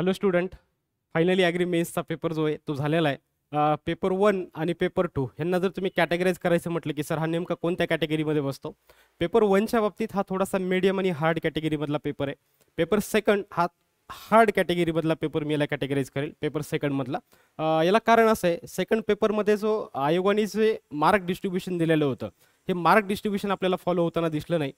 hello student finally agri मेन्सचा paper जो आहे तो झालेला आहे पेपर वन आणि पेपर टू ह्यांना जर तुम्ही कॅटेगराईज करायचं म्हटलं की सर हा नेमका कोणत्या कॅटेगरीमध्ये बसतो पेपर वनच्या बाबतीत हा थोडासा मीडियम आणि हार्ड कॅटेगरीमधला पेपर आहे पेपर सेकंड हा हार्ड कॅटेगरीमधला पेपर मी याला कॅटेगराईज करेल पेपर सेकंडमधला याला कारण असं आहे सेकंड पेपरमध्ये जो आयोगाने जे मार्क डिस्ट्रीब्युशन दिलेलं होतं हे मार्क डिस्ट्रीब्युशन आपल्याला फॉलो होताना दिसलं नाही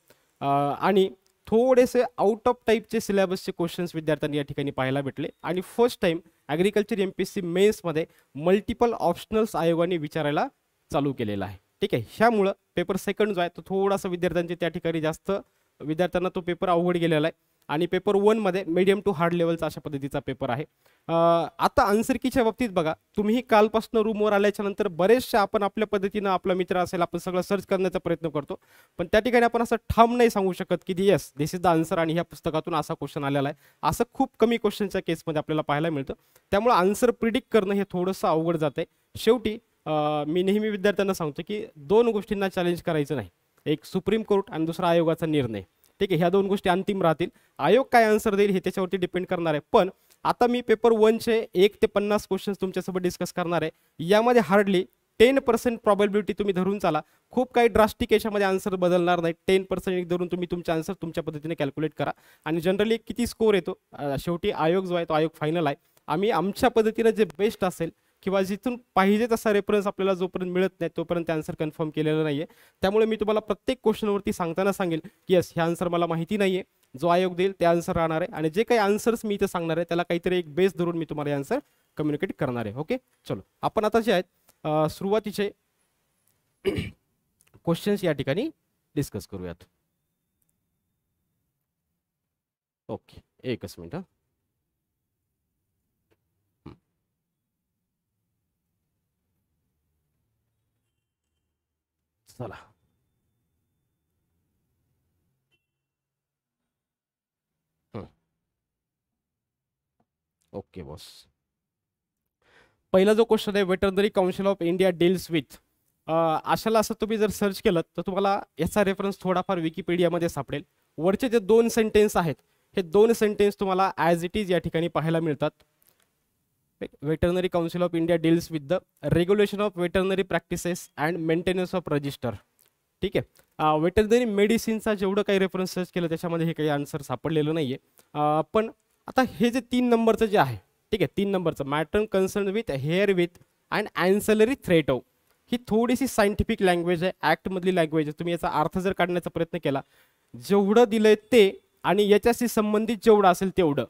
आणि थोडेसे आउट ऑफ टाईपचे सिलेबसचे क्वेश्चन्स विद्यार्थ्यांनी या ठिकाणी पाहायला भेटले आणि first time agriculture M P S C मेन्समध्ये मल्टिपल ऑप्शनल्स आयोगाने विचारायला चालू केलेला आहे ठीक आहे ह्यामुळं पेपर सेकंड जो आहे तो थोडासा विद्यार्थ्यांचे त्या ठिकाणी जास्त विद्यार्थ्यांना तो पेपर अवघड गेलेला आहे आणि पेपर मध्ये मीडियम टू हार्ड लेवलचा अशा पद्धतीचा पेपर आहे आता आन्सरकीच्या बाबतीत बघा तुम्ही कालपासून रूमवर आल्याच्या नंतर बरेचशा आपण आपल्या पद्धतीनं आपला मित्र असेल आपण सगळं सर्च करण्याचा प्रयत्न करतो पण त्या ठिकाणी आपण असं ठाम नाही सांगू शकत की yes this is the answer आणि ह्या पुस्तकातून असा क्वेश्चन आलेला आहे असं खूप कमी क्वेश्चनच्या केसमध्ये आपल्याला पाहायला मिळतं त्यामुळे आन्सर प्रिडिक्ट करणं हे थोडंसं अवघड आहे शेवटी मी नेहमी विद्यार्थ्यांना सांगतो की दोन गोष्टींना चॅलेंज करायचं नाही एक सुप्रीम कोर्ट आणि दुसरा आयोगाचा निर्णय ठीक आहे ह्या दोन गोष्टी अंतिम राहतील आयोग काय आन्सर देईल हे त्याच्यावरती डिपेंड करणार आहे पण आता मी पेपर वनचे एक ते पन्नास क्वेश्चन्स तुमच्यासोबत डिस्कस करणार आहे यामध्ये हार्डली टेन पर्सेंट प्रॉबेबिलिटी तुम्ही धरून चाला खूप काही ड्रास्टिक याच्यामध्ये आन्सर बदलणार नाही टेन पर्सेंट धरून तुम्ही तुमचा आन्सर तुमच्या पद्धतीने कॅल्क्युलेट करा आणि जनरली किती स्कोर येतो शेवटी आयोग जो आहे तो आयोग फायनल आहे आम्ही आमच्या पद्धतीनं जे बेस्ट असेल किंवा जिथून पाहिजे तसा रेफरन्स आपल्याला जोपर्यंत मिळत नाही तोपर्यंत आन्सर कन्फर्म केलेला नाही आहे त्यामुळे मी तुम्हाला प्रत्येक क्वेश्चनवरती सांगताना सांगेल की यस हे आन्सर मला माहिती नाही आहे जो आयोग देईल ते आन्सर राहणार आहे आणि जे काही आन्सर्स मी इथे सांगणार आहे त्याला काहीतरी एक बेस धरून मी तुम्हाला आन्सर कम्युनिकेट करणार आहे ओके चलो आपण आता जे आहेत सुरुवातीचे क्वेश्चन्स या ठिकाणी डिस्कस करूयात ओके एकच मिनिट चला ओके बॉस पहिला जो क्वेश्चन आहे veterinary council of India deals with अशाला असं तुम्ही जर सर्च केलं तर तुम्हाला याचा रेफरन्स थोडाफार विकिपीडियामध्ये सापडेल वरचे जे दोन सेंटेन्स आहेत हे दोन सेंटेन्स तुम्हाला ॲज इट इज या ठिकाणी पाहायला मिळतात veterinary council of India deals with the regulation of veterinary practices and maintenance of register ठीक आहे वेटरनरी मेडिसिनचा जेवढं काही रेफरन्स सर्च केलं त्याच्यामध्ये हे काही आन्सर सापडलेलं नाही आहे पण आता हे जे तीन नंबरचं जे आहे ठीक आहे तीन नंबरचं maternal concern with hair with and ancillary threat ही थोडीशी सायंटिफिक लँग्वेज आहे ॲक्टमधली लँग्वेज आहे तुम्ही याचा अर्थ जर काढण्याचा प्रयत्न केला जेवढं दिलं ते आणि याच्याशी संबंधित जेवढं असेल तेवढं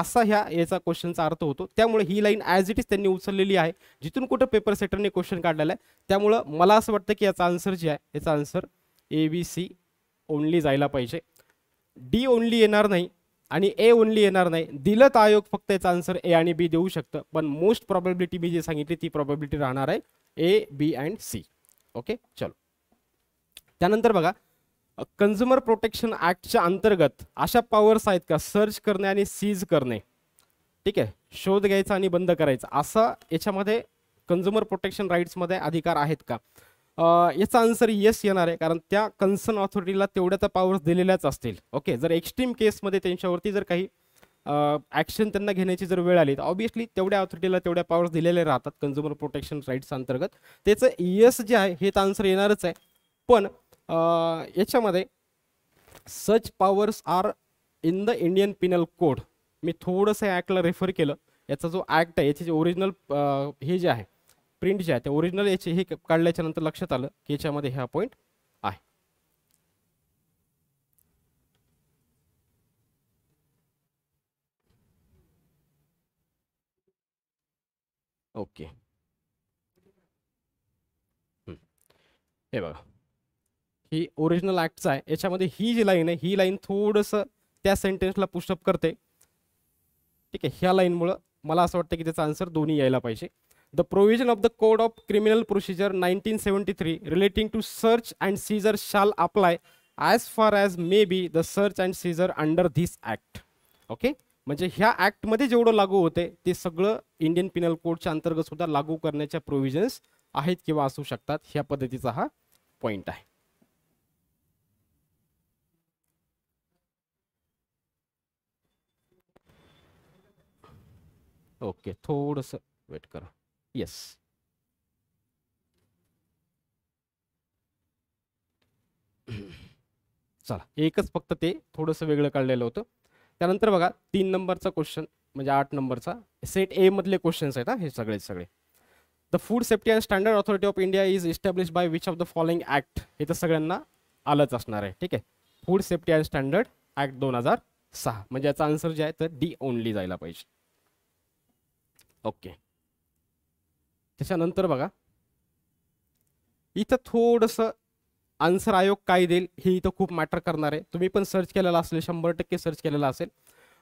असा ह्या याचा क्वेश्चनचा अर्थ होतो त्यामुळे ही लाईन ॲज इट इज त्यांनी उचललेली आहे जिथून कुठं पेपर सेटरने क्वेश्चन काढलेला आहे त्यामुळं मला असं वाटतं की याचा आन्सर जे आहे याचा answer A B C only जायला पाहिजे डी ओनली येणार नाही आणि ए ओनली येणार नाही दिलं आयोग फक्त याचा आन्सर ए आणि बी देऊ शकतं पण मोस्ट प्रॉबेबिलिटी मी जे सांगितली ती प्रॉबेबिलिटी राहणार आहे A B and C okay चलो त्यानंतर बघा कन्झ्युमर प्रोटेक्शन ॲक्टच्या अंतर्गत अशा पॉवर्स आहेत का सर्च करणे आणि सीज करणे ठीक आहे शोध घ्यायचा आणि बंद करायचा असा याच्यामध्ये कन्झ्युमर प्रोटेक्शन राईट्समध्ये अधिकार आहेत का याचा आन्सर येस येणार आहे कारण त्या कन्सर्न ऑथॉरिटीला तेवढ्या तर पॉवर्स दिलेल्याच असतील ओके जर एक्स्ट्रीम केसमध्ये त्यांच्यावरती जर काही ॲक्शन त्यांना घेण्याची जर वेळ आली तर ऑब्विसली तेवढ्या ऑथॉरिटीला तेवढ्या पॉवर्स दिलेल्या राहतात कन्झ्युमर प्रोटेक्शन राईट्स अंतर्गत त्याचं येस जे आहे हे तर आन्सर येणारच आहे पण याच्यामध्ये such powers are in the Indian penal code मी थोडंसं ॲक्टला रेफर केलं याचा जो ॲक्ट आहे याचे जे ओरिजिनल हे जे आहे प्रिंट जे आहे ते ओरिजिनल याचे हे काढल्याच्या नंतर लक्षात आलं की याच्यामध्ये हा पॉईंट आहे ओके हे बघा ही ओरिजिनल ॲक्टचा आहे याच्यामध्ये ही जी लाईन आहे ही लाईन थोडंसं त्या सेंटेन्सला पुष्टअप करते ठीक आहे ह्या लाईनमुळं मला असं वाटतं की त्याचा आन्सर दोन्ही यायला पाहिजे the provision of the code of criminal procedure nineteen seventy three relating to search and seizure shall apply as far as may be the search and seizure under this act okay म्हणजे ह्या ॲक्टमध्ये जेवढं लागू होते ते सगळं Indian Pinal कोडच्या अंतर्गत सुद्धा लागू करण्याच्या प्रोव्हिजन्स आहेत किंवा असू शकतात ह्या पद्धतीचा हा पॉईंट आहे ओके थोडस वेट करा येस चला एकच फक्त ते थोडस वेगळं काढलेलं होतं त्यानंतर बघा तीन नंबरचा क्वेश्चन म्हणजे आठ नंबरचा सेट ए मधले क्वेश्चन्स आहेत हा हे सगळे सगळे the food safety and standard authority of India is establish by which of the following act हे तर सगळ्यांना आलंच असणार आहे ठीक आहे food safety and standard act दोन हजार सहा म्हणजे याचा आन्सर जे आहे तर डी ओनली जायला पाहिजे ओके त्याच्यानंतर बघा इथं थोडस आन्सर आयोग काय देईल हे इथं खूप मॅटर करणार आहे तुम्ही पण सर्च केलेला असेल शंभर टक्के सर्च केलेला असेल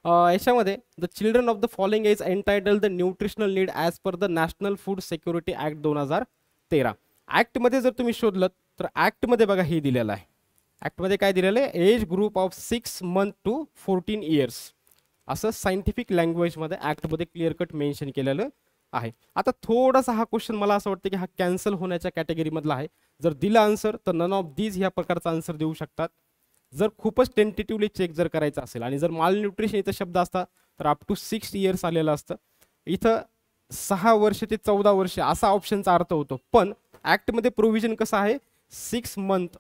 याच्यामध्ये the children of the following is entitle the nutritional need as per the national food security act दोन हजार तेरा ॲक्टमध्ये जर तुम्ही शोधलं तर ॲक्टमध्ये बघा हे दिलेलं आहे ॲक्टमध्ये काय दिलेलं आहे age group of six month to fourteen years असं सायंटिफिक लँग्वेजमध्ये ॲक्टमध्ये क्लिअर कट मेन्शन केलेलं आहे आता थोडासा हा क्वेश्चन मला असं वाटतं की हा कॅन्सल होण्याच्या कॅटेगरीमधला आहे जर दिला आन्सर तर नन ऑफ दीज ह्या प्रकारचा आन्सर देऊ शकतात जर खूपच टेंटेटिव्हली चेक जर करायचा असेल आणि जर माल न्यूट्रिशन इथं शब्द असता तर अप टू सिक्स इयर्स आलेलं असतं इथं सहा वर्ष ते चौदा वर्ष असा ऑप्शनचा अर्थ होतो पण ॲक्टमध्ये प्रोव्हिजन कसं आहे six month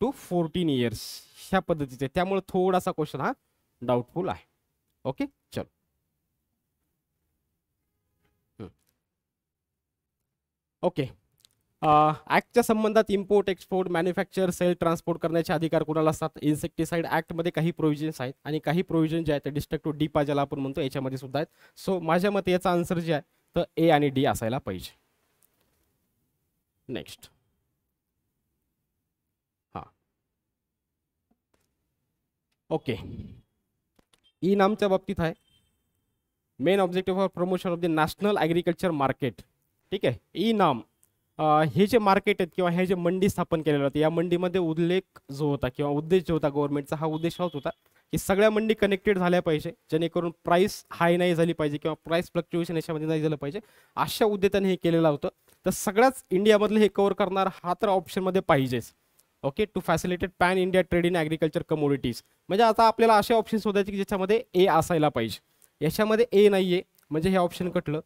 to fourteen years ह्या पद्धतीचे त्यामुळे थोडासा क्वेश्चन हा डाउटफुल आहे ओके चल ओके ॲक्टच्या संबंधात import export manufacture sale transport करण्याचे अधिकार कोणाला असतात इन्सेक्टिसाइड ॲक्टमध्ये काही प्रोव्हिजन्स आहेत आणि काही प्रोव्हिजन जे आहेत ते डिस्ट्रक्टिव्ह डीपा ज्याला आपण म्हणतो याच्यामध्ये सुद्धा आहेत सो माझ्या मते याचा आन्सर जे आहे तर ए आणि डी असायला पाहिजे नेक्स्ट हां ओके ई नामच्या बाबतीत आहे main objective of promotion of the national agriculture market ठीक आहे ई नाम हे जे मार्केट आहेत किंवा हे जे मंडी स्थापन केलेलं होतं या मंडीमध्ये उल्लेख जो होता किंवा उद्देश जो होता गव्हर्नमेंटचा हा उद्देश हाच होता की सगळ्या मंडी कनेक्टेड झाल्या पाहिजे जेणेकरून प्राईस हाय नाही झाली पाहिजे किंवा प्राईस फ्लक्च्युएशन याच्यामध्ये नाही झालं पाहिजे अशा उद्देशाने हे केलेलं होतं तर सगळ्याच इंडियामधलं हे कवर करणार हा तर ऑप्शनमध्ये पाहिजेच okay to facilitate pan India trade in agriculture commodities म्हणजे आता आपल्याला असे ऑप्शन शोधायचे की ज्याच्यामध्ये ए असायला पाहिजे याच्यामध्ये ए नाही आहे म्हणजे हे ऑप्शन कटलं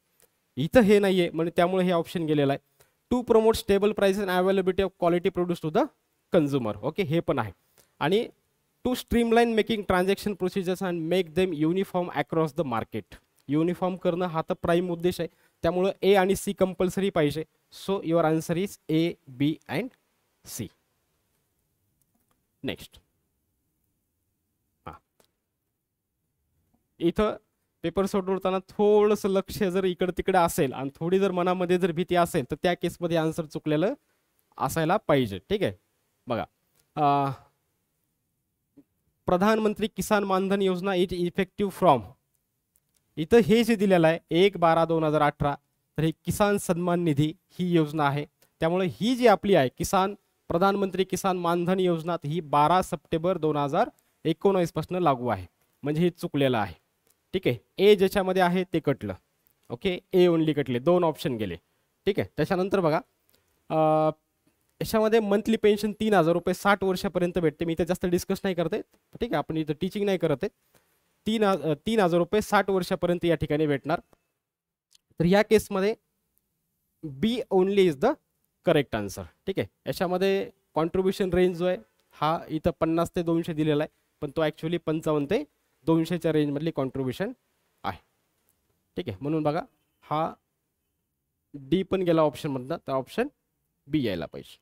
इथं हे नाही आहे म्हणजे त्यामुळे हे ऑप्शन गेलेलं आहे to promote stable price and availability of quality produce to the consumer okay हे पण आहे आणि to streamline making transaction procedures and make them uniform across the market uniform करणं हा तर प्राईम उद्देश आहे त्यामुळं ए आणि सी कंपल्सरी पाहिजे so your answer is A B and C next हां इथं पेपर सोडवताना थोडस लक्ष जर इकडं तिकडे असेल आणि थोडी जर मनामध्ये जर भीती असेल तर त्या केसमध्ये आन्सर चुकलेलं असायला पाहिजे ठीक आहे बघा प्रधानमंत्री किसान मानधन योजना इज इफेक्टिव्ह फ्रॉम इथं हे जे दिलेलं आहे एक बारा दोन हजार अठरा तर हे किसान सन्मान निधी ही योजना आहे त्यामुळे ही जी आपली आहे किसान प्रधानमंत्री किसान मानधन योजना ही बारा सप्टेंबर दोन हजार एकोणावीसपासून लागू आहे म्हणजे हे चुकलेलं आहे ठीक आहे ए ज्याच्यामध्ये आहे ते कटलं ओके ए ओनली कटले दोन ऑप्शन गेले ठीक आहे त्याच्यानंतर बघा याच्यामध्ये मंथली पेन्शन तीन हजार रुपये साठ वर्षापर्यंत भेटते मी इथे जास्त डिस्कस नाही करते ठीक आहे आपण इथं टीचिंग नाही करत आहे तीन तीन हजार रुपये साठ वर्षापर्यंत या ठिकाणी भेटणार तर या केसमध्ये B only is the correct answer ठीक आहे याच्यामध्ये कॉन्ट्रीब्युशन रेंज जो आहे हा इथं पन्नास ते दोनशे दिलेला आहे पण तो ॲक्च्युली पंचावन्न ते दोनशेच्या रेंजमधली कॉन्ट्रीब्युशन आहे ठीक आहे म्हणून बघा हा डी पण गेला ऑप्शनमधनं तर ऑप्शन बी यायला पाहिजे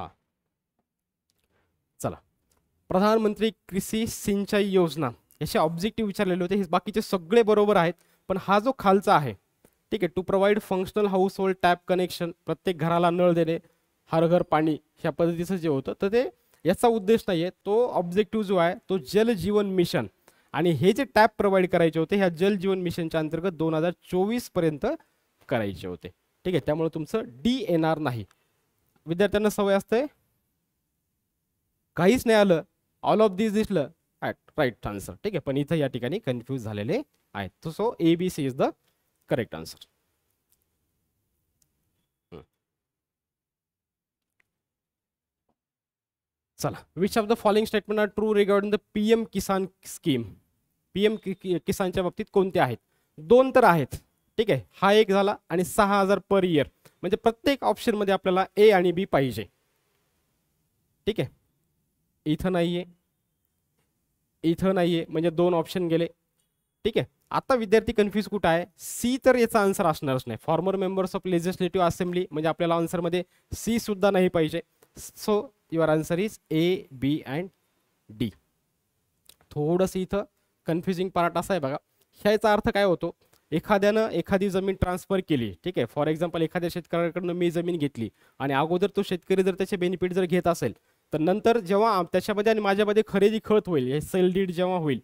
हा चला प्रधानमंत्री कृषी सिंचाई योजना याचे ऑब्जेक्टिव्ह विचारलेले होते हे बाकीचे सगळे बरोबर आहेत पण हा जो खालचा आहे ठीक आहे to provide functional household tap connection प्रत्येक घराला नळ देणे हर घर पाणी ह्या पद्धतीचं जे होतं तर ते याचा उद्देश नाही आहे तो ऑब्जेक्टिव्ह जो आहे तो जल जीवन मिशन आणि हे जे टॅप प्रोव्हाइड करायचे होते ह्या जल जीवन मिशनच्या अंतर्गत दोन हजार चोवीसपर्यंत करायचे होते ठीक आहे त्यामुळे तुमचं डी येणार नाही विद्यार्थ्यांना सवय असते काहीच नाही आलं ऑल ऑफ दिस दिसलं ॲट राईट आन्सर ठीक आहे पण इथं या ठिकाणी कन्फ्यूज झालेले आहेत so A B C is the correct answer चला which of the following statement are true regarding the PM Kisan scheme PM किसानच्या बाबतीत कोणते आहेत दोन तर आहेत ठीक आहे हा एक झाला आणि सहा हजार पर इयर म्हणजे प्रत्येक ऑप्शन मध्ये आपल्याला ए आणि बी पाहिजे ठीक आहे इथं नाहीये इथं नाहीये म्हणजे दोन ऑप्शन गेले ठीक आहे आता विद्यार्थी कन्फ्यूज कुठं आहे सी तर याचा आन्सर असणारच नाही former members of legislative assembly म्हणजे आपल्याला आन्सरमध्ये सी सुद्धा नाही पाहिजे so your answer is A B and D थोडंसं इथं कन्फ्युजिंग पार्ट असा आहे बघा ह्याचा अर्थ काय होतो एखाद्यानं एखादी जमीन ट्रान्सफर केली ठीक आहे फॉर एक्झाम्पल एखाद्या शेतकऱ्याकडनं मी जमीन घेतली आणि अगोदर तो शेतकरी जर त्याचे बेनिफिट जर घेत असेल तर नंतर जेव्हा त्याच्यामध्ये आणि माझ्यामध्ये खरेदी खत होईल हे सेल डीड जेव्हा होईल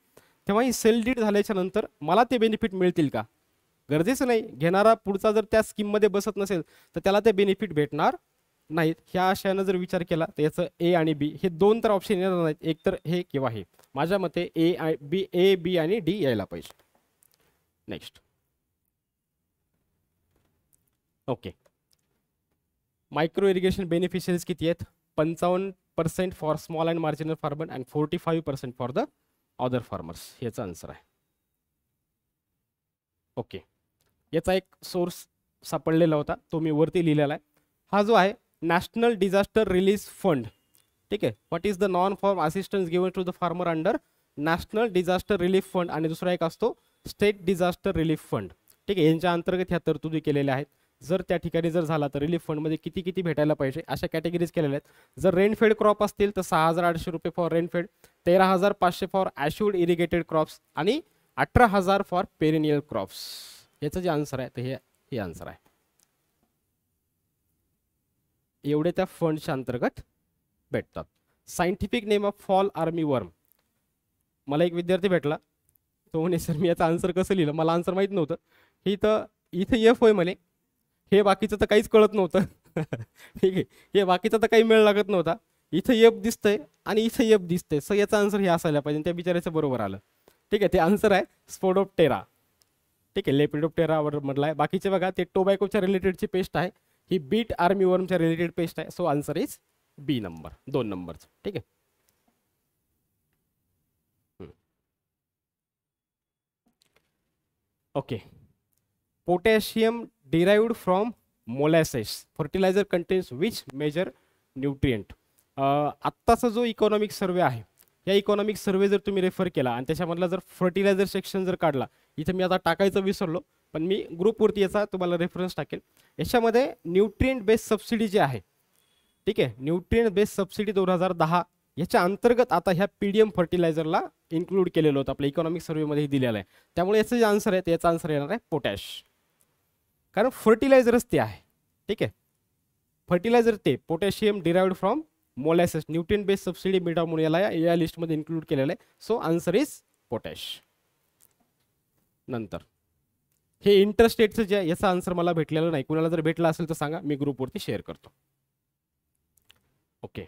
तेव्हा ही सेल डीड झाल्याच्या नंतर मला ते बेनिफिट मिळतील का गरजेचं नाही घेणारा पुढचा जर त्या स्कीममध्ये बसत नसेल तर त्याला ते बेनिफिट भेटणार नाहीत ह्या आशयानं जर विचार केला तर याचं ए आणि बी हे दोन तर ऑप्शन येणार नाहीत एक तर हे किंवा हे माझ्या मते ए आय बी ए बी आणि डी यायला पाहिजे next okay micro irrigation beneficiaries किती आहेत पंचावन्न percent for small and marginal farmer and forty five percent for the other farmers याचा आन्सर आहे ओके याचा एक सोर्स सापडलेला होता तो मी वरती लिहिलेला आहे हा जो आहे नॅशनल डिझास्टर रिलीज फंड ठीक आहे what is the non form assistance given to the farmer under national disaster relief fund आणि दुसरा एक असतो स्टेट डिझास्टर रिलीफ फंड ठीक आहे यांच्या अंतर्गत ह्या तरतुदी केलेल्या आहेत जर त्या ठिकाणी जर झाला तर रिलीफ फंडमध्ये किती किती भेटायला पाहिजे अशा कॅटेगरीज केलेल्या आहेत जर रेनफेड क्रॉप असतील तर सहा हजार आठशे रुपये फॉर रेनफेड तेरा हजार पाचशे फॉर ॲश्युड इरिगेटेड क्रॉप्स आणि अठरा हजार फॉर पेरिनियल क्रॉप्स याचं जे आन्सर आहे ते हे आन्सर आहे एवढे त्या फंडच्या अंतर्गत भेटतात scientific name of fall army worm मला एक विद्यार्थी भेटला तो म्हणे सर मी याचा आन्सर कसं लिहिलं मला आन्सर माहीत नव्हतं ही तर इथं एफ होय म्हणे हे बाकीचं तर काहीच कळत नव्हतं ठीक आहे हे बाकीचा तर काही मेळ लागत नव्हता इथं एफ दिसतंय आणि इथं एफ दिसतंय सो याचा आन्सर हे असायला पाहिजे त्या बिचाराचं बरोबर आलं ठीक आहे ते आन्सर आहे स्पोडोप्टेरा ठीक आहे लेपिडोप्टेरावर म्हटलं आहे बाकीचे बघा ते टोबॅकोच्या रिलेटेडची पेस्ट आहे ही बीट आर्मी वर्मच्या रिलेटेड पेस्ट आहे so answer is B number दोन नंबरचं ठीक आहे okay potassium derived from molasses fertiliser contains which major nutrient आत्ताचा जो इकॉनॉमिक सर्वे आहे या इकॉनॉमिक सर्वे जर तुम्ही रेफर केला आणि त्याच्यामधला जर फर्टिलायझर सेक्शन जर काढला इथं मी आता टाकायचं विसरलो पण मी ग्रुपवरती याचा तुम्हाला रेफरन्स टाकेल याच्यामध्ये न्यूट्रिएंट बेस्ड सबसिडी जी आहे ठीक आहे न्यूट्रिएंट बेस्ड सबसिडी दोन हजार दहा याच्या अंतर्गत आता ह्या पी डी एम फर्टिलायझरला इन्क्लूड केलेलं होतं आपल्या इकॉनॉमिक सर्वेमध्ये दिलेलं आहे त्यामुळे याचं जे आन्सर आहे याचा आन्सर येणार आहे पोटॅश कारण फर्टिलायझरच ते आहे ठीक आहे फर्टिलायझर ते potassium derived from molasses nutrient based subsidy म्हणून याला या लिस्टमध्ये इन्क्लूड केलेलं आहे सो आन्सर इज पोटॅश नंतर हे इंटरस्टेटचं जे याचा आन्सर मला भेटलेलं नाही कुणाला जर भेटला असेल तर सांगा मी ग्रुपवरती शेअर करतो ओके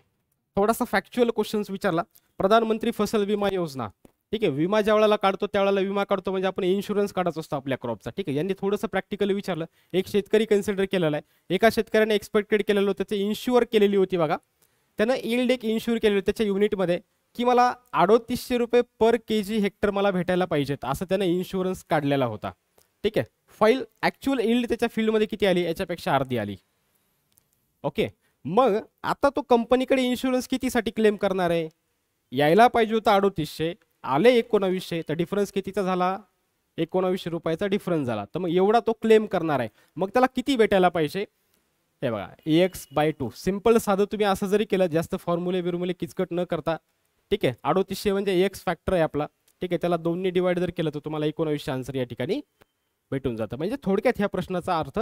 थोडासा फॅक्च्युअल क्वेश्चन्स विचारला प्रधानमंत्री फसल विमा योजना ठीक आहे विमा ज्या वेळेला काढतो त्यावेळेला विमा काढतो म्हणजे आपण इन्शुरन्स काढत असतो आपल्या क्रॉपचा ठीक आहे यांनी थोडंसं प्रॅक्टिकली विचारलं एक शेतकरी कन्सिडर केलेला आहे एका शेतकऱ्याने एक्सपेक्टेड केलेलं होतं ते इन्शुअर केलेली होती बघा त्यानं इल्ड एक इन्शुअर केलेलं त्याच्या युनिटमध्ये की मला अडोतीसशे रुपये पर के जी हेक्टर मला भेटायला पाहिजेत असं त्यानं इन्शुरन्स काढलेला होता ठीक आहे फाईल ॲक्च्युअल इल्ड त्याच्या फील्डमध्ये किती आली याच्यापेक्षा अर्धी आली ओके मग आता तो कंपनीकडे इन्शुरन्स कितीसाठी क्लेम करणार आहे यायला पाहिजे होतं अडोतीसशे आले एकोणावीसशे तर डिफरन्स कितीचा झाला एकोणावीसशे रुपयाचा डिफरन्स झाला तर मग एवढा तो क्लेम करणार आहे मग त्याला किती भेटायला पाहिजे हे बघा A X by two simple साधं तुम्ही असं जरी केलं जास्त फॉर्म्युले बिर्मुले किचकट न करता ठीक आहे अडोतीसशे म्हणजे एक्स फॅक्टर आहे आपला ठीक आहे त्याला दोन्ही डिवाईड जर केलं तर तुम्हाला एकोणावीसशे आन्सर या ठिकाणी भेटून जातं म्हणजे थोडक्यात ह्या प्रश्नाचा अर्थ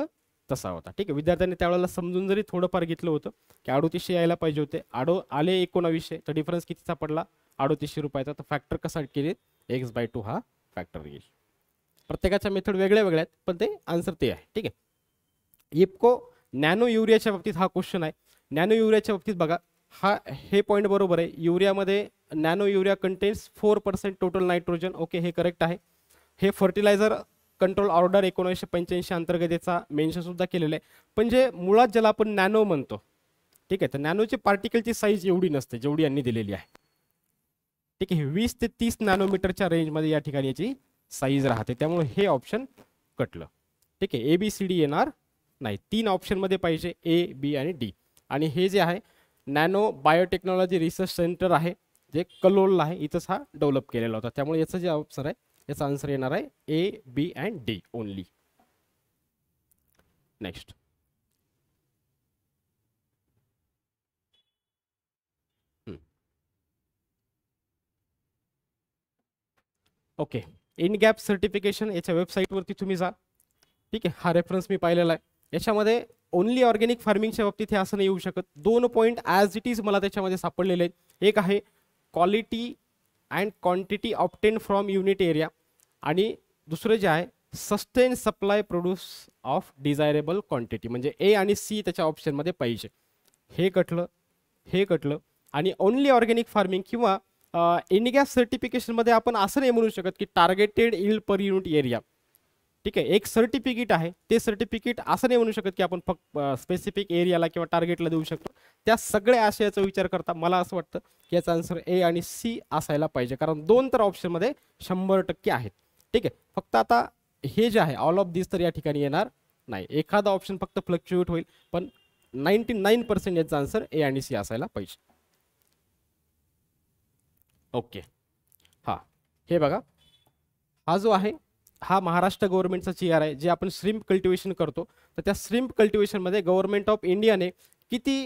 तसा होता ठीक आहे विद्यार्थ्यांनी त्यावेळेला समजून जरी थोडंफार घेतलं होतं की अडोतीसशे यायला पाहिजे होते आडो आले एकोणावीसशे तर डिफरन्स कितीचा पडला अडोतीसशे रुपयाचा तर फॅक्टर कसा केले एक्स बाय टू हा फॅक्टर येईल प्रत्येकाच्या मेथड वेगळ्या वेगळ्या आहेत पण ते आन्सर ते आहे ठीक आहे इपको नॅनो युरियाच्या बाबतीत हा क्वेश्चन आहे नॅनो युरियाच्या बाबतीत बघा हा हे पॉईंट बरोबर आहे युरियामध्ये nano urea contains four percent total nitrogen okay हे करेक्ट आहे हे फर्टिलायझर कंट्रोल ऑर्डर एकोणीसशे पंच्याऐंशी अंतर्गत याचा मेन्शनसुद्धा केलेलं आहे पण जे मुळात ज्याला आपण नॅनो म्हणतो ठीक आहे तर नॅनोची पार्टिकलची साईज एवढी नसते जेवढी यांनी दिलेली आहे ठीक आहे वीस ते तीस नॅनोमीटरच्या रेंजमध्ये या ठिकाणी याची साईज राहते त्यामुळे हे ऑप्शन कटलं ठीक आहे ए बी सी डी येणार नाही तीन ऑप्शनमध्ये पाहिजे ए बी आणि डी आणि हे जे आहे नॅनो बायोटेक्नॉलॉजी रिसर्च सेंटर आहे जे कलोलला आहे इथंच हा डेव्हलप केलेला होता त्यामुळे याचं जे ऑप्शन आहे याचा आन्सर येणार आहे A B and D only next okay in GAP certification याच्या वेबसाईटवरती तुम्ही जा ठीक आहे हा रेफरन्स मी पाहिलेला आहे याच्यामध्ये ओन्ली ऑर्गॅनिक फार्मिंगच्या बाबतीत हे असं नाही येऊ शकत दोन पॉईंट ॲज इट इज मला त्याच्यामध्ये सापडलेले आहेत एक आहे quality and quantity obtain from unit area आणि दुसरं जे आहे sustain supply produce of desirable quantity म्हणजे ए आणि सी त्याच्या ऑप्शनमध्ये पाहिजे हे कटलं हे कटलं आणि ओन्ली ऑर्गॅनिक फार्मिंग किंवा इनगॅस सर्टिफिकेशनमध्ये आपण असं नाही म्हणू शकत की targeted yield per unit area ठीक आहे एक सर्टिफिकेट आहे ते सर्टिफिकेट असं नाही म्हणू शकत की आपण फक्त स्पेसिफिक एरियाला किंवा टार्गेटला देऊ शकतो त्या सगळ्या आशयाचा विचार करता मला असं वाटतं की याचा आन्सर ए आणि सी असायला पाहिजे कारण दोन तर ऑप्शनमध्ये शंभर टक्के आहेत ठीक आहे फक्त आता हे जे आहे ऑल ऑफ दिस तर या ठिकाणी येणार नाही एखादा ऑप्शन फक्त फ्लक्च्युएट होईल पण नाईन्टी नाईन पर्सेंट याचा आन्सर ए आणि सी असायला पाहिजे ओके हां हे बघा हा जो आहे हा महाराष्ट्र गव्हर्नमेंटचा जी आर आहे जे आपण श्रीम्प कल्टिवेशन करतो तर त्या श्रीम्प कल्टिवेशनमध्ये गव्हर्नमेंट ऑफ इंडियाने किती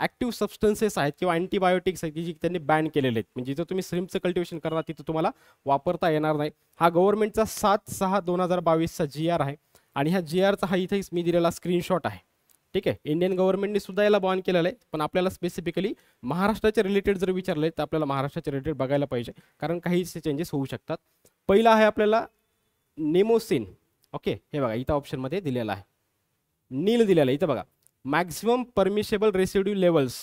ॲक्टिव्ह सबस्टन्सेस आहेत किंवा अँटीबायोटिक्स आहेत की जी त्यांनी बॅन केलेले आहेत म्हणजे जिथं तुम्ही श्रीमचं कल्टिवेशन करा तिथं तुम्हाला वापरता येणार नाही हा गव्हर्नमेंटचा सात सहा दोन हजार बावीसचा जी आर आहे आणि ह्या जी आरचा हा इथेच मी दिलेला स्क्रीनशॉट आहे ठीक आहे इंडियन गव्हर्नमेंटने सुद्धा याला बॉन केलेलं आहे पण आपल्याला स्पेसिफिकली महाराष्ट्राच्या रिलेटेड जर विचारले तर आपल्याला महाराष्ट्राच्या रिलेटेड बघायला पाहिजे कारण काहीसे चेंजेस होऊ शकतात पहिला आहे आपल्याला नेमोसिन ओके हे बघा इथं ऑप्शनमध्ये दिलेलं आहे नील दिलेलं आहे इथं बघा मॅक्झिमम परमिशेबल रेसिड्यू लेवल्स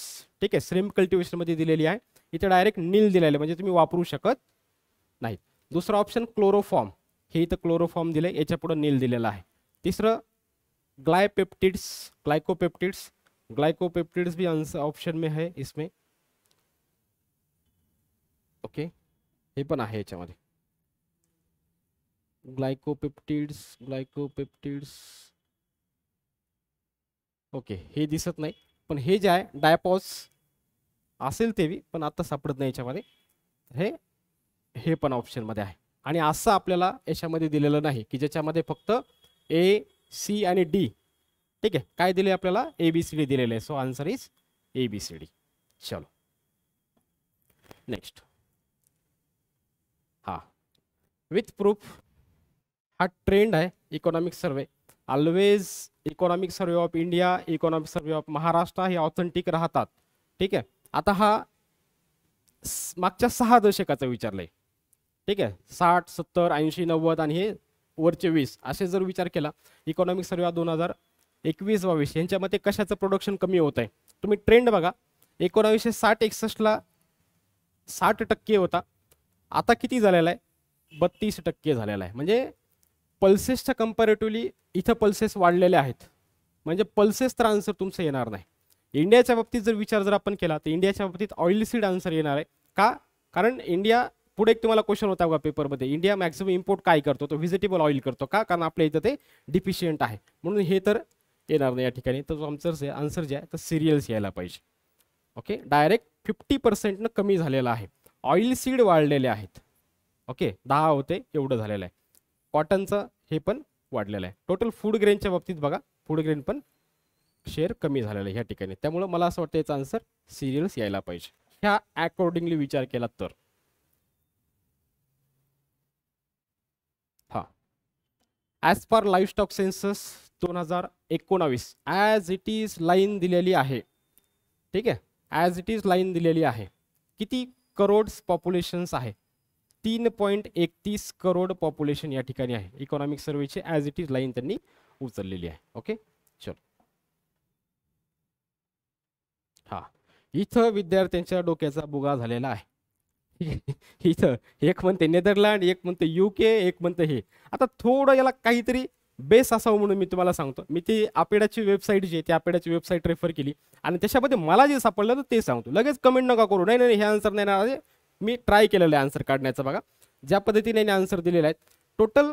ठीक आहे श्रिम कल्टिवेशनमध्ये दिलेली आहे इथं डायरेक्ट नील दिलेलं आहे म्हणजे तुम्ही वापरू शकत नाहीत दुसरा ऑप्शन क्लोरोफॉर्म हे इथं क्लोरोफॉर्म दिलं आहे याच्यापुढं नील दिलेलं आहे तिसरं ग्लायपेप्टिड्स ग्लायकोपेप्टिड्स ग्लायकोपेप्टिड्स भी आन्सर ऑप्शन में है इसमें ओके हे पण आहे याच्यामध्ये ग्लायकोपेप्टिड्स ग्लायकोपेप्टिड्स ओके हे दिसत नाही पण हे जे आहे डायपॉस असेल तेवी पण आता सापडत नाही याच्यामध्ये हे हे पण ऑप्शनमध्ये आहे आणि असं आपल्याला याच्यामध्ये दिलेलं नाही की ज्याच्यामध्ये फक्त ए सी आणि डी ठीक आहे काय दिले आपल्याला ए बी सी डी दिलेलं आहे so answer is A B C D चलो नेक्स्ट हां विथ प्रूफ हा ट्रेंड आहे economic survey always economic survey of India economic survey of Maharashtra हे ऑथेंटिक राहतात ठीक आहे आता हा मागच्या सहा दशकाचा विचारलं आहे ठीक आहे साठ सत्तर ऐंशी नव्वद आणि हे वरचे वीस असे जर विचार केला इकॉनॉमिक सर्वे दोन हजार एकवीस बावीस यांच्यामध्ये कशाचं प्रोडक्शन कमी होत आहे तुम्ही ट्रेंड बघा एकोणावीसशे साठ एकसष्टला साठ टक्के होता आता किती झालेला आहे बत्तीस टक्के झालेला आहे म्हणजे पल्सेसच्या कम्पॅरेटिव्हली इथं पल्सेस वाढलेले आहेत म्हणजे तर आन्सर तुमचं येणार नाही इंडियाच्या बाबतीत जर विचार जर आपण केला तर इंडियाच्या बाबतीत ऑइल सीड आन्सर येणार आहे का कारण इंडिया पुढे एक तुम्हाला क्वेश्चन होता बघा पेपरमध्ये इंडिया मॅक्झिमम इम्पोर्ट काय करतो तो व्हिजिटेबल ऑइल करतो का कारण आपल्या इथं ते डिफिशियंट आहे म्हणून हे तर येणार नाही या ठिकाणी तर आमचं आन्सर जे आहे तर सिरियल्स यायला पाहिजे ओके डायरेक्ट फिफ्टी पर्सेंटनं कमी झालेलं आहे ऑइल सीड वाढलेले आहेत ओके दहा होते एवढं झालेलं आहे कॉटनचं हे पण वाढलेलं आहे टोटल फूड ग्रेनच्या बाबतीत बघा फूड ग्रेन पण शेअर कमी झालेला आहे ह्या ठिकाणी त्यामुळं मला असं वाटतं याचा आन्सर सिरियल्स यायला पाहिजे ह्या अकॉर्डिंगली विचार केला तर हा as per livestock census दोन हजार एकोणावीस ॲज इट इज लाईन दिलेली आहे ठीक आहे ॲज इट इज लाईन दिलेली आहे किती करोड्स पॉप्युलेशन्स आहे तीन पॉईंट एकतीस करोड पॉप्युलेशन या ठिकाणी आहे इकॉनॉमिक सर्वेची ॲज इट इज लाईन त्यांनी उचललेली आहे ओके चल हा इथं विद्यार्थ्यांच्या डोक्याचा बुगा झालेला आहे इथं एक म्हणते नेदरलँड एक म्हणते युके एक म्हणते हे आता थोडं याला काहीतरी बेस असावं म्हणून मी तुम्हाला सांगतो मी ती आपेडाची वेबसाईट जी आहे ती आपेड्याची वेबसाईट रेफर केली आणि त्याच्यामध्ये मला जे सापडलं तर ते सांगतो लगेच कमेंट नका करू नाही नाही हे आन्सर नाही ना मी ट्राय केलेलं आहे आन्सर काढण्याचा बघा ज्या पद्धतीने याने आन्सर दिलेला आहे टोटल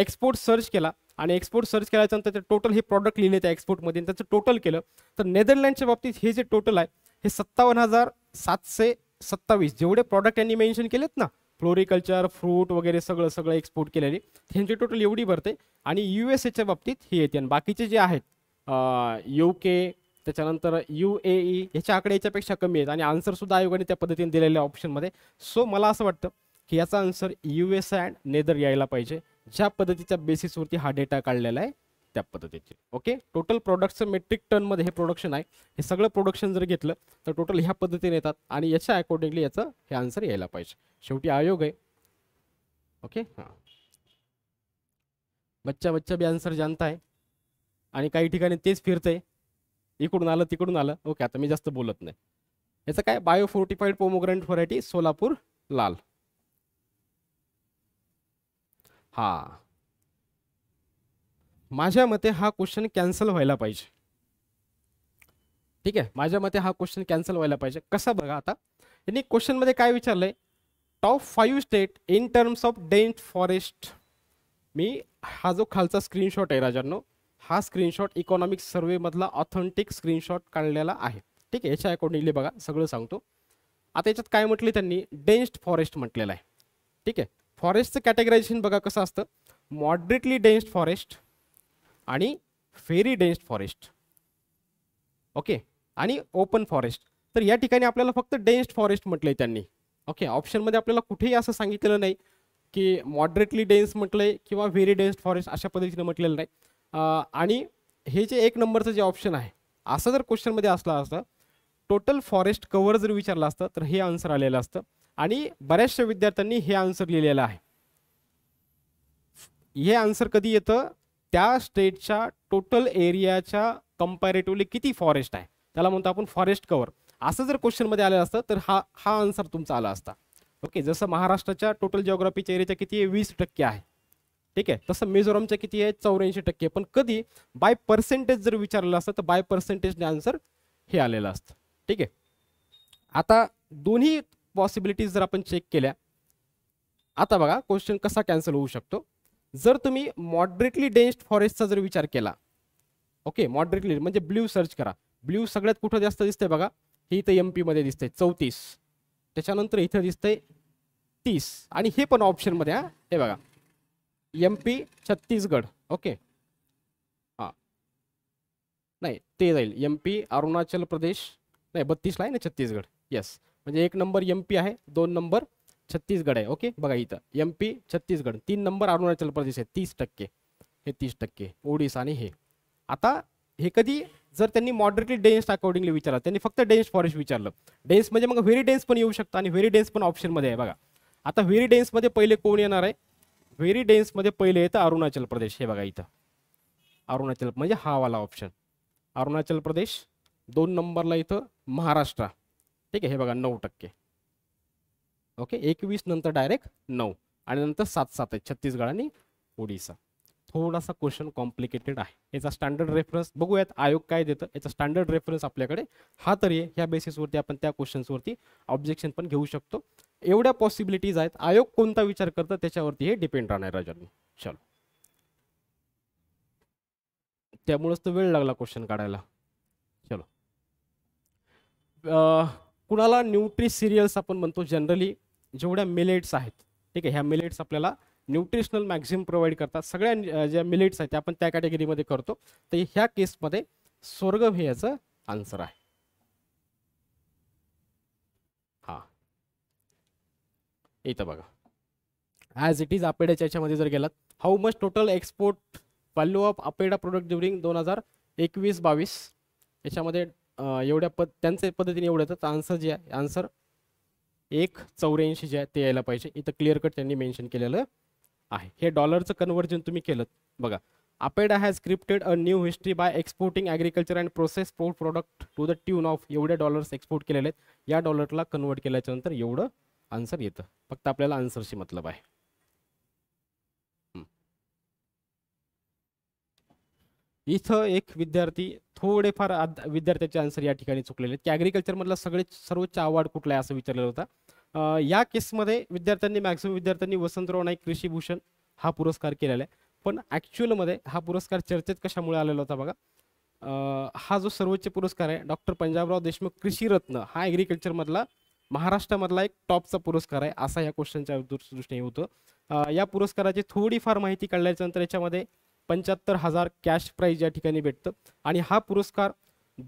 एक्सपोर्ट सर्च केला आणि एक्सपोर्ट सर्च केल्याच्यानंतर ते टोटल हे प्रॉडक्ट लिहिले त्या एक्सपोर्टमध्ये त्याचं टोटल केलं तर नेदरलँडच्या बाबतीत हे जे टोटल आहे हे सत्तावन्न हजार सातशे सत्तावीस जेवढे प्रॉडक्ट यांनी मेन्शन केलेत ना फ्लोरिकल्चर फ्रूट वगैरे सगळं सगळं एक्सपोर्ट केलेले त्यांचे टोटल एवढी भरते आणि यू एस एच्या बाबतीत हे येते आणि बाकीचे जे आहेत यू के त्याच्यानंतर यू ए ई ह्याच्या आकडे याच्यापेक्षा कमी आहेत आणि आन्सरसुद्धा आयोगाने त्या पद्धतीने दिलेल्या ऑप्शनमध्ये सो मला असं वाटतं की याचा answer U S and Nether यायला पाहिजे ज्या पद्धतीच्या बेसिसवरती हा डेटा काढलेला आहे त्या पद्धतीचे ओके टोटल प्रोडक्टचं मेट्रिक टनमध्ये हे प्रोडक्शन आहे हे सगळं प्रोडक्शन जर घेतलं तर टोटल ह्या पद्धतीने येतात आणि याच्या अकॉर्डिंगली याचं हे आन्सर यायला पाहिजे शेवटी आयोग आहे ओके हां बच्चा बच्चा बी आन्सर जानता आहे आणि काही ठिकाणी तेच फिरतंय इकडून आलं तिकडून आलं ओके आता मी जास्त बोलत नाही याचं काय बायो फोर्टिफाईड व्हरायटी सोलापूर लाल हा माझ्या मते हा क्वेश्चन कॅन्सल व्हायला पाहिजे ठीक आहे माझ्या मते हा क्वेश्चन कॅन्सल व्हायला पाहिजे कसा बघा आता यांनी क्वेश्चनमध्ये काय विचारलंय top five state in terms of dense forest मी हा जो खालचा स्क्रीनशॉट आहे राजांनो हा स्क्रीनशॉट इकॉनॉमिक सर्वेमधला ऑथेंटिक स्क्रीनशॉट काढलेला आहे ठीक आहे याच्या अकॉर्डिंगली बघा सगळं सांगतो आता याच्यात काय म्हटलंय त्यांनी डेन्स्ड फॉरेस्ट म्हटलेलं आहे ठीक आहे फॉरेस्टचं कॅटेगरायझेशन बघा कसं असतं मॉडरेटली डेन्स्ड फॉरेस्ट आणि फेरी डेन्स्ड फॉरेस्ट ओके आणि ओपन फॉरेस्ट तर या ठिकाणी आपल्याला फक्त डेन्स्ड फॉरेस्ट म्हटलं त्यांनी ओके ऑप्शनमध्ये आपल्याला कुठेही असं सांगितलेलं नाही की मॉडरेटली डेन्स म्हटलं किंवा व्हेरी डेन्स्ड फॉरेस्ट अशा पद्धतीनं म्हटलेलं नाही आणि हे जे एक नंबरचं जे ऑप्शन आहे असं जर क्वेश्चनमध्ये असला असतं टोटल फॉरेस्ट कवर जर विचारलं असतं तर हे आन्सर आलेलं असतं आणि बऱ्याचशा विद्यार्थ्यांनी हे आन्सर लिहिलेलं आहे हे आन्सर कधी येतं त्या स्टेटच्या टोटल एरियाच्या कम्पॅरेटिव्हली किती फॉरेस्ट आहे त्याला म्हणतो आपण फॉरेस्ट कवर असं जर क्वेश्चनमध्ये आलेलं असतं तर हा हा आन्सर तुमचा आला असता ओके जसं महाराष्ट्राच्या टोटल जिओग्राफीच्या एरियाच्या किती वीस टक्के आहे ठीक आहे तसं मिझोरामचं किती आहे चौऱ्याऐंशी टक्के पण कधी बाय पर्सेंटेज जर विचारलं असतं तर बाय पर्सेंटेजने आन्सर हे आलेलं असतं ठीक आहे आता दोन्ही पॉसिबिलिटीज जर आपण चेक केल्या आता बघा क्वेश्चन कसा कॅन्सल होऊ शकतो जर तुम्ही मॉडरेटली डेन्स्ड फॉरेस्टचा जर विचार केला ओके मॉडरेटली म्हणजे ब्ल्यू सर्च करा ब्ल्यू सगळ्यात कुठं जास्त दिसतंय बघा ही इथं एम पीमध्ये दिसतंय चौतीस त्याच्यानंतर इथं दिसतंय तीस आणि हे पण ऑप्शनमध्ये हां हे बघा एम पी छत्तीसगड ओके हां नाही ते जाईल एम पी अरुणाचल प्रदेश नाही बत्तीसला आहे ना छत्तीसगड येस म्हणजे एक नंबर एम पी आहे दोन नंबर छत्तीसगड आहे ओके बघा इथं एम पी छत्तीसगड तीन नंबर अरुणाचल प्रदेश आहे तीस टक्के हे तीस टक्के ओडिसा आणि हे आता हे कधी जर त्यांनी मॉडरेटली डेन्स अकॉर्डिंगली विचारलं त्यांनी फक्त डेन्स फॉरेस्ट विचारलं डेन्स म्हणजे मग व्हेरी डेन्स पण येऊ शकतं आणि व्हेरी डेन्स पण ऑप्शनमध्ये आहे बघा आता व्हेरी डेन्समध्ये पहिले कोण येणार आहे व्हेरी डेन्समध्ये पहिले येतं अरुणाचल प्रदेश हे बघा इथं अरुणाचल म्हणजे हावाला वाला ऑप्शन अरुणाचल प्रदेश दोन नंबरला इथं महाराष्ट्र ठीक आहे हे बघा नऊ टक्के ओके एकवीस नंतर डायरेक्ट नऊ आणि नंतर सात सात आहे छत्तीसगड आणि ओडिसा थोडासा क्वेश्चन कॉम्प्लिकेटेड आहे याचा स्टँडर्ड रेफरन्स बघूयात आयोग काय देतं याचा स्टँडर्ड रेफरन्स आपल्याकडे हा तरी ह्या बेसिसवरती आपण त्या क्वेश्चन्सवरती ऑब्जेक्शन पण घेऊ शकतो एवढ्या पॉसिबिलिटीज आहेत आयोग कोणता विचार करतं त्याच्यावरती हे डिपेंड राहणार राजांनी चलो त्यामुळेच तो वेळ लागला क्वेश्चन काढायला चलो कुणाला न्यूट्री सिरियल्स आपण म्हणतो जनरली जेवढ्या मिलेट्स आहेत ठीक आहे ह्या मिलेट्स आपल्याला न्यूट्रिशनल मॅक्झिम प्रोव्हाइड करतात सगळ्या ज्या मिलेट्स आहेत त्या आपण त्या कॅटेगरीमध्ये करतो तर ह्या केसमध्ये स्वर्गम हे याचं आन्सर आहे हा इथं बघा ॲज इट इज आपेडाच्या याच्यामध्ये जर गेलात how much total export value of APEDA product during दोन हजार एकवीस बावीस याच्यामध्ये एवढ्या पद त्यांचे पद्धतीने एवढं तर आन्सर जे आहे आन्सर एक चौऱ्याऐंशी जे आहे ते यायला पाहिजे इथं क्लिअर कट त्यांनी मेन्शन केलेलं आहे हे डॉलरचं कन्व्हर्जन तुम्ही केलं बघा APEDA has scripted a new history by exporting agriculture and process food product to the tune of एवढे डॉलर्स एक्सपोर्ट केलेले आहेत या डॉलरला कन्वर्ट केल्याच्या नंतर एवढं आन्सर येतं फक्त आपल्याला आन्सरशी मतलब आहे इथं एक विद्यार्थी थोडेफार विद्यार्थ्याचे आन्सर या ठिकाणी चुकलेले आहेत की ॲग्रिकल्चरमधला सगळे सर्वोच्च अवॉर्ड कुठला आहे असं विचारलेलं होतं या केसमध्ये विद्यार्थ्यांनी मॅक्झिमम विद्यार्थ्यांनी वसंतराव नाईक कृषीभूषण हा पुरस्कार केलेला आहे पण ॲक्च्युअलमध्ये हा पुरस्कार चर्चेत कशामुळे आलेला होता बघा हा जो सर्वोच्च पुरस्कार आहे डॉक्टर पंजाबराव देशमुख कृषीरत्न हा ॲग्रिकल्चरमधला महाराष्ट्रामधला एक टॉपचा पुरस्कार आहे असा या क्वेश्चनच्या दृष्टीने होतं या पुरस्काराची थोडीफार माहिती काढल्याच्या नंतर याच्यामध्ये पंच्याहत्तर हजार कॅश प्राईज या ठिकाणी भेटतं आणि हा पुरस्कार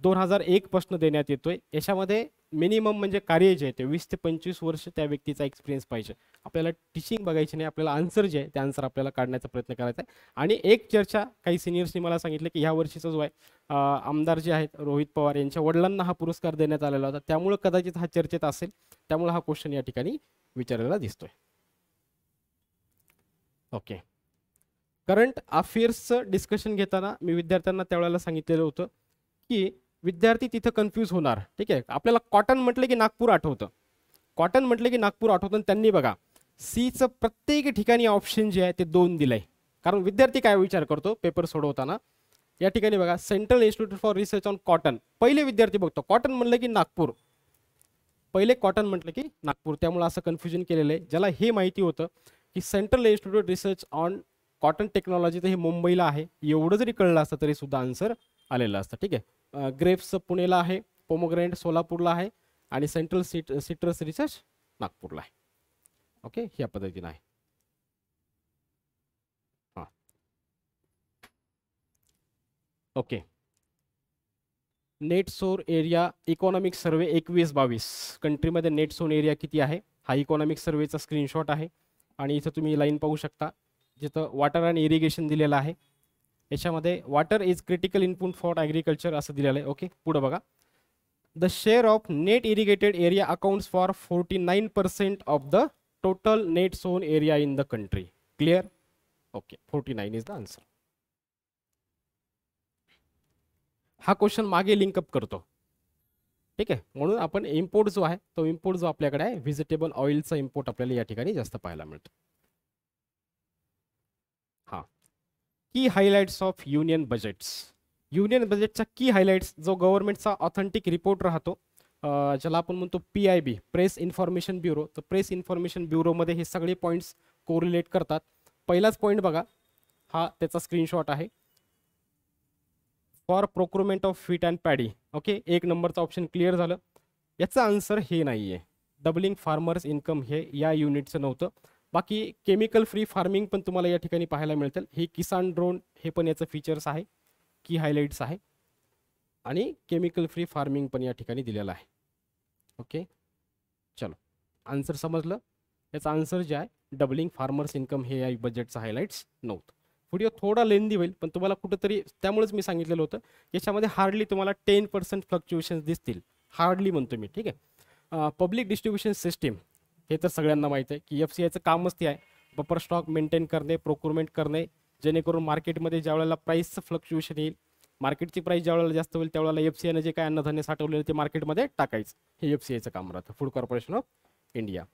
दोन हजार एकपासून देण्यात येतोय याच्यामध्ये मिनिमम म्हणजे कार्य जे आहे ते वीस ते पंचवीस वर्ष त्या व्यक्तीचा एक्सपिरियन्स पाहिजे आपल्याला टीचिंग बघायची नाही आपल्याला आन्सर जे आहे ते आन्सर आपल्याला काढण्याचा प्रयत्न करायचा आहे आणि एक चर्चा काही सिनियर्सनी मला सांगितलं की ह्या वर्षीचा जो आहे आमदार जे आहेत रोहित पवार यांच्या वडिलांना हा पुरस्कार देण्यात आलेला होता त्यामुळं कदाचित हा चर्चेत असेल त्यामुळे हा क्वेश्चन या ठिकाणी विचारलेला दिसतोय ओके करंट अफेअर्सचं डिस्कशन घेताना मी विद्यार्थ्यांना त्यावेळेला सांगितलेलं होतं की विद्यार्थी तिथं कन्फ्यूज होणार ठीक आहे आपल्याला कॉटन म्हटलं की नागपूर आठवतं कॉटन म्हटलं की नागपूर आठवतं त्यांनी बघा सीचं प्रत्येक ठिकाणी ऑप्शन जे आहे ते दोन दिलंय कारण विद्यार्थी काय विचार करतो पेपर सोडवताना या ठिकाणी बघा central institute for research on cotton पहिले विद्यार्थी बघतो कॉटन म्हटलं की नागपूर पहिले कॉटन म्हटलं की नागपूर त्यामुळे असं कन्फ्युजन केलेलं आहे ज्याला हे माहिती होतं की central institute research on cotton technology तर हे मुंबईला आहे एवढं जरी कळलं असतं तरी सुद्धा आन्सर आलेलं असतं ठीक आहे ग्रेप्स पुणेला आहे पोमोग्रेंट सोलापूरला आहे आणि सेंट्रल सिट सिट्रस रिसर्च नागपूरला आहे ओके ह्या पद्धतीनं आहे हां okay net sown area economic survey एकवीस बावीस कंट्रीमध्ये नेट सोन एरिया किती आहे हा इकॉनॉमिक सर्वेचा स्क्रीनशॉट आहे आणि इथं तुम्ही लाईन पाहू शकता जिथं वॉटर अँड इरिगेशन दिलेलं आहे याच्यामध्ये water is critical input for agriculture असं दिलेलं आहे ओके पुढं बघा the share of net irrigated area accounts for forty nine percent of the total net sown area in the country clear okay forty nine is the answer हा question मागे link up करतो ठीक आहे म्हणून आपण इम्पोर्ट जो आहे तो इम्पोर्ट जो आपल्याकडे आहे व्हिजिटेबल ऑइलचा इम्पोर्ट आपल्याला या ठिकाणी जास्त पाहायला मिळतो की highlights of union budgets union बजेटचा की हायलाइट्स जो गव्हर्नमेंटचा ऑथेंटिक रिपोर्ट राहतो ज्याला आपण म्हणतो P I B press information bureau तर प्रेस इन्फॉर्मेशन ब्युरोमध्ये हे सगळे पॉईंट्स कोरिलेट करतात पहिलाच पॉईंट बघा हा त्याचा स्क्रीनशॉट आहे for procurement of wheat and paddy okay एक नंबरचं ऑप्शन क्लिअर झालं याचं आन्सर हे नाही आहे डबलिंग फार्मर्स इन्कम हे या युनिटचं नव्हतं बाकी केमिकल फ्री फार्मिंग पण तुम्हाला या ठिकाणी पाहायला मिळतील हे किसान ड्रोन हे पण याचं फीचर्स आहे की हायलाईट्स आहे आणि केमिकल फ्री फार्मिंग पण या ठिकाणी दिलेलं आहे ओके चलो आन्सर समजलं याचा आन्सर जे आहे डबलिंग फार्मर्स इन्कम हे या बजेटचं हायलाईट्स नव्हतं व्हिडिओ थोडा लेंदी होईल पण तुम्हाला कुठंतरी त्यामुळेच मी सांगितलेलं होतं याच्यामध्ये हार्डली तुम्हाला टेन पर्सेंट फ्लक्च्युएशन्स दिसतील हार्डली म्हणतो मी ठीक आहे पब्लिक डिस्ट्रीब्युशन सिस्टीम हे तर सगळ्यांना माहीत आहे की एफ सी आयचं कामच ते आहे बपर स्टॉक मेंटेन करणे प्रोक्युरमेंट करणे जेणेकरून मार्केटमध्ये ज्या वेळेला प्राईसचं फ्लक्च्युएशन येईल मार्केटची प्राईस ज्या वेळेला जास्त होईल त्यावेळेला एफ सी आयनं जे काय अन्नधान्य साठवलेलं ते मार्केटमध्ये टाकायचं हे एफ सी आयचं काम राहतं फूड कॉर्पोरेशन ऑफ इंडिया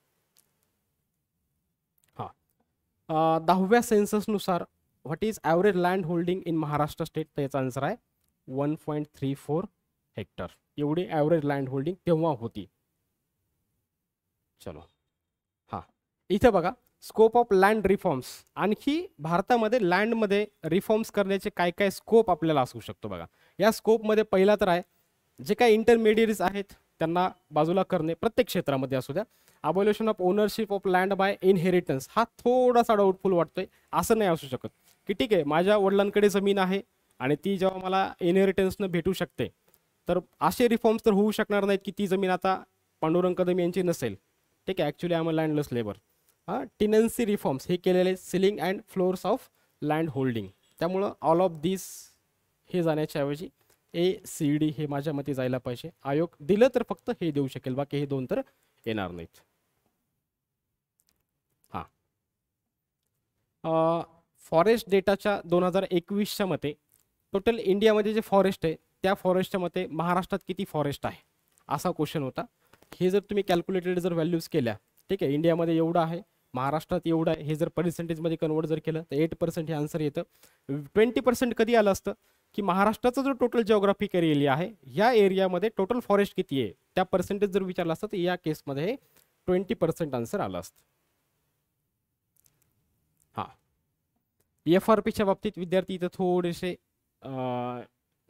हां दहाव्या सेन्ससनुसार what is average land holding in Maharashtra state तर याचा आन्सर आहे one point three four hectare एवढी ॲव्हरेज लँड होल्डिंग तेव्हा होती चलो इथं बघा स्कोप ऑफ लँड रिफॉर्म्स आणखी भारतामध्ये लँडमध्ये रिफॉर्म्स करण्याचे काय काय स्कोप आपल्याला असू शकतो बघा या स्कोपमध्ये पहिला तर आहे जे काय इंटरमिडिएट्स आहेत त्यांना बाजूला करणे प्रत्येक क्षेत्रामध्ये असू द्या abolition of ownership of land by inheritance हा थोडासा डाऊटफुल वाटतोय असं नाही असू शकत की ठीक आहे माझ्या वडिलांकडे जमीन आहे आणि ती जेव्हा मला इनहेरिटन्सनं भेटू शकते तर असे रिफॉर्म्स तर होऊ शकणार नाहीत की ती जमीन आता पांडुरंग कदम यांची नसेल ठीक आहे ॲक्च्युली आम्हाला लँडलेस लेबर टिनन्सी रिफॉर्म्स हे केलेले ceiling and floors of land holding त्यामुळं ऑल ऑफ दिस हे जाण्याच्या ऐवजी ए सी डी हे माझ्या मते जायला पाहिजे आयोग दिलं तर फक्त हे देऊ शकेल बाकी हे दोन तर येणार नाहीत हां फॉरेस्ट डेटाच्या दोन हजार एकवीसच्या मते टोटल इंडियामध्ये जे फॉरेस्ट आहे त्या फॉरेस्टच्या मते महाराष्ट्रात किती फॉरेस्ट आहे असा क्वेश्चन होता हे जर तुम्ही कॅल्क्युलेटेड जर व्हॅल्यूज केल्या ठीक आहे इंडियामध्ये एवढं आहे महाराष्ट्रात एवढा हे जर पर्सेंटेजमध्ये कन्वर्ट जर केलं तर एट पर्सेंट हे आन्सर येतं ट्वेंटी पर्सेंट कधी आलं असतं की महाराष्ट्राचा जो टोटल जिओग्राफिक एरिया आहे या एरियामध्ये टोटल फॉरेस्ट किती आहे त्या पर्सेंटेज जर विचारलं असतं तर या केसमध्ये ट्वेंटी पर्सेंट आन्सर आलं असतं हां एफ e आर पीच्या बाबतीत विद्यार्थी इथं थोडेसे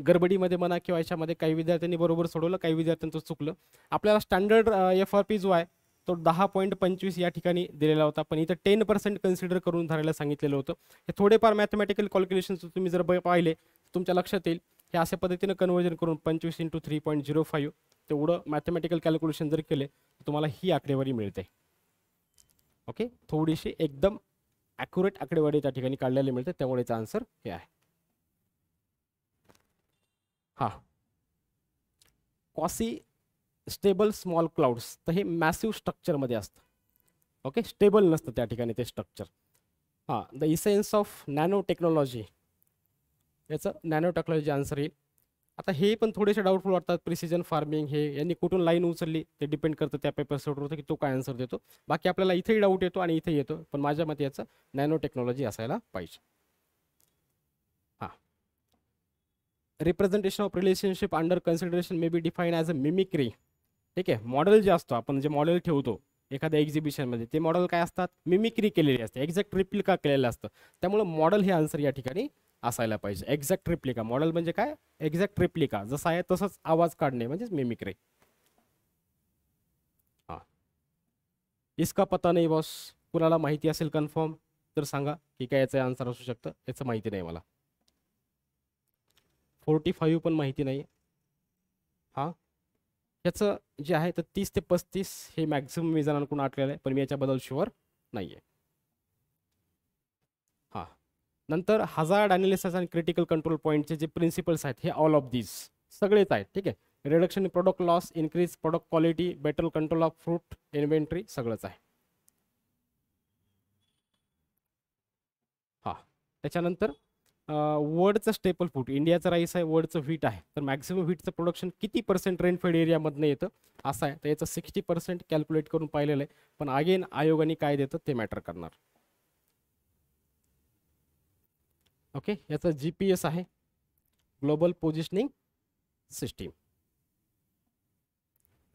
गडबडीमध्ये म्हणा किंवा याच्यामध्ये काही विद्यार्थ्यांनी बरोबर सोडवलं काही विद्यार्थ्यांचं चुकलं आपल्याला स्टँडर्ड एफ आर पी जो आहे तो दहा पॉईंट पंचवीस या ठिकाणी दिलेला होता पण इथं टेन पर्सेंट कन्सिडर करून धरायला सांगितलेलं होतं हे थोडेफार मॅथमॅटिकल कॅल्क्युलेशन्स तुम्ही जर पाहिले तुमच्या लक्षात येईल हे अशा पद्धतीनं कन्वर्जन करून पंचवीस into three point zero five तेवढं मॅथमॅटिकल कॅल्क्युलेशन जर केले तर तुम्हाला ही आकडेवारी मिळते ओके थोडीशी एकदम ॲक्युरेट आकडेवारी त्या ठिकाणी काढलेली मिळते त्यामुळेच आन्सर हे आहे हा कॉसी स्टेबल स्मॉल क्लाउड्स तर हे मॅसिव्ह स्ट्रक्चरमध्ये असतं ओके स्टेबल नसतं त्या ठिकाणी ते स्ट्रक्चर हां the essence of nano technology याचं नॅनो टेक्नॉलॉजी आन्सर येईल आता हे पण थोडेसे डाऊटफुल वाटतात प्रिसिजन फार्मिंग हे यांनी कुठून लाईन उचलली ते डिपेंड करतं त्या पेपर होतं की तो काय आन्सर देतो बाकी आपल्याला इथेही डाऊट येतो आणि इथेही येतो पण माझ्या मते याचं नॅनो टेक्नॉलॉजी असायला पाहिजे हां representation of relationship under consideration may be define as a mimicry ठीक आहे मॉडेल जे असतो आपण जे मॉडेल ठेवतो एखाद्या एक्झिबिशनमध्ये ते मॉडेल काय असतात मिमिक्री केलेली असते एक्झॅक्ट रिप्लिका केलेलं असतं त्यामुळे मॉडेल हे आन्सर या ठिकाणी असायला पाहिजे एक्झॅक्ट रिप्लिका मॉडेल म्हणजे काय एक्झॅक्ट रिप्लिका जसं आहे तसंच आवाज काढणे म्हणजेच मिमिक्री हां इसका पता नाही बॉस कुणाला माहिती असेल कन्फर्म तर सांगा की काय याचं आन्सर असू शकतं याचं माहिती नाही मला फोर्टी फाईव्ह पण माहिती नाही हां याचं जे आहे तर तीस ते पस्तीस हे मॅक्झिमम मी जणांकडून आटलेलं आहे पण मी याच्याबद्दल शुअर नाही आहे हां नंतर हजार अॅनालिसिस आणि क्रिटिकल कंट्रोल पॉईंटचे जे प्रिन्सिपल्स आहेत हे ऑल ऑफ दीज सगळेच आहेत ठीक आहे reduction in product loss increase product quality better control of fruit inventory सगळंच आहे हां त्याच्यानंतर वडचं स्टेपल फूड इंडियाचं राईस आहे वडचं व्हीट आहे तर मॅक्झिमम व्हीटचं प्रोडक्शन किती पर्सेंट रेनफेड एरियामधनं येतं असं आहे तर याचं सिक्स्टी पर्सेंट कॅल्क्युलेट करून पाहिलेलं आहे पण अगेन आयोगाने काय देतं ते मॅटर करणार ओके याचं जी पी एस आहे ग्लोबल पोझिशनिंग सिस्टीम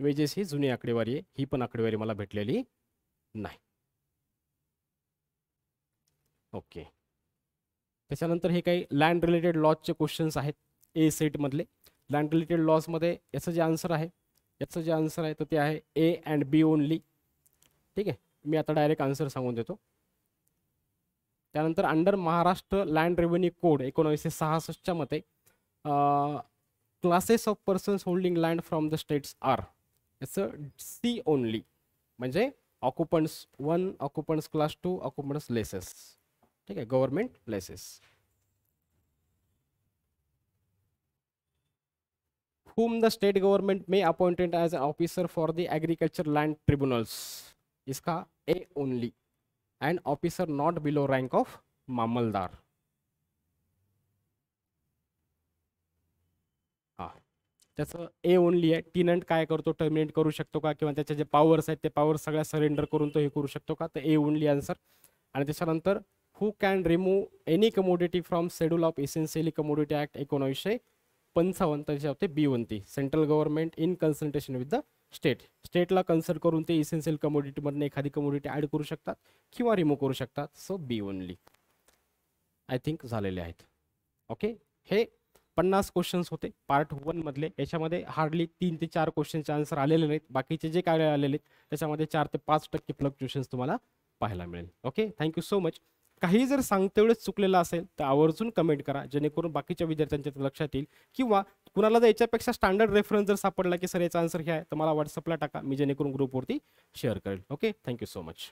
वेजेस ही जुनी आकडेवारी आहे ही पण आकडेवारी मला भेटलेली नाही ओके त्याच्यानंतर हे काही लँड रिलेटेड लॉजचे क्वेश्चन्स आहेत ए सेटमधले लँड रिलेटेड लॉजमध्ये याचं जे आन्सर आहे याचं जे आन्सर आहे तर ते आहे ए अँड बी ओनली ठीक आहे मी आता डायरेक्ट आन्सर सांगून देतो त्यानंतर under Maharashtra land revenue code एकोणावीसशे सहासष्टच्या मते classes of persons holding land from the states are याचं सी ओनली म्हणजे occupants one occupants class two occupants lessees ठीक आहे government lessees whom the state government may appointed as a officer for the agriculture land tribunals इसका A only and officer not below rank of mamlatdar हा त्याचं A only आहे टिनंट काय करतो terminate करू शकतो का किंवा त्याचे जे पॉवर्स आहेत ते पॉवर सगळ्या सरेंडर करून तो हे करू शकतो का तर ए ओनली आन्सर आणि त्याच्यानंतर who can remove any commodity from schedule of essential commodity act एकोणीसशे पंचावन्न त्याच्या होते बी वनती central government in consultation with the state स्टेटला कन्सल्ट करून ते इसेन्शियल कमोडिटीमधून एखादी कमोडिटी ॲड करू शकतात किंवा रिमूव्ह करू शकतात so B only I think झालेले आहेत ओके हे पन्नास क्वेश्चन्स होते पार्ट मधले याच्यामध्ये हार्डली तीन ते चार क्वेश्चनचे आन्सर आलेले नाहीत बाकीचे जे काय आलेले आहेत त्याच्यामध्ये चार ते पाच टक्के प्लग क्वेश्चन्स तुम्हाला पाहायला मिळेल ओके थँक्यू सो मच काही जर सांगते वेळेस चुकलेलं असेल तर आवर्जून कमेंट करा जेणेकरून बाकीच्या विद्यार्थ्यांच्या लक्षात येईल किंवा कुणाला जर याच्यापेक्षा स्टँडर्ड रेफरन्स जर सापडला की सर याचा आन्सर घ्या आहे तर मला व्हॉट्सअपला टाका मी जेणेकरून ग्रुपवरती शेअर करेल ओके थँक्यू सो मच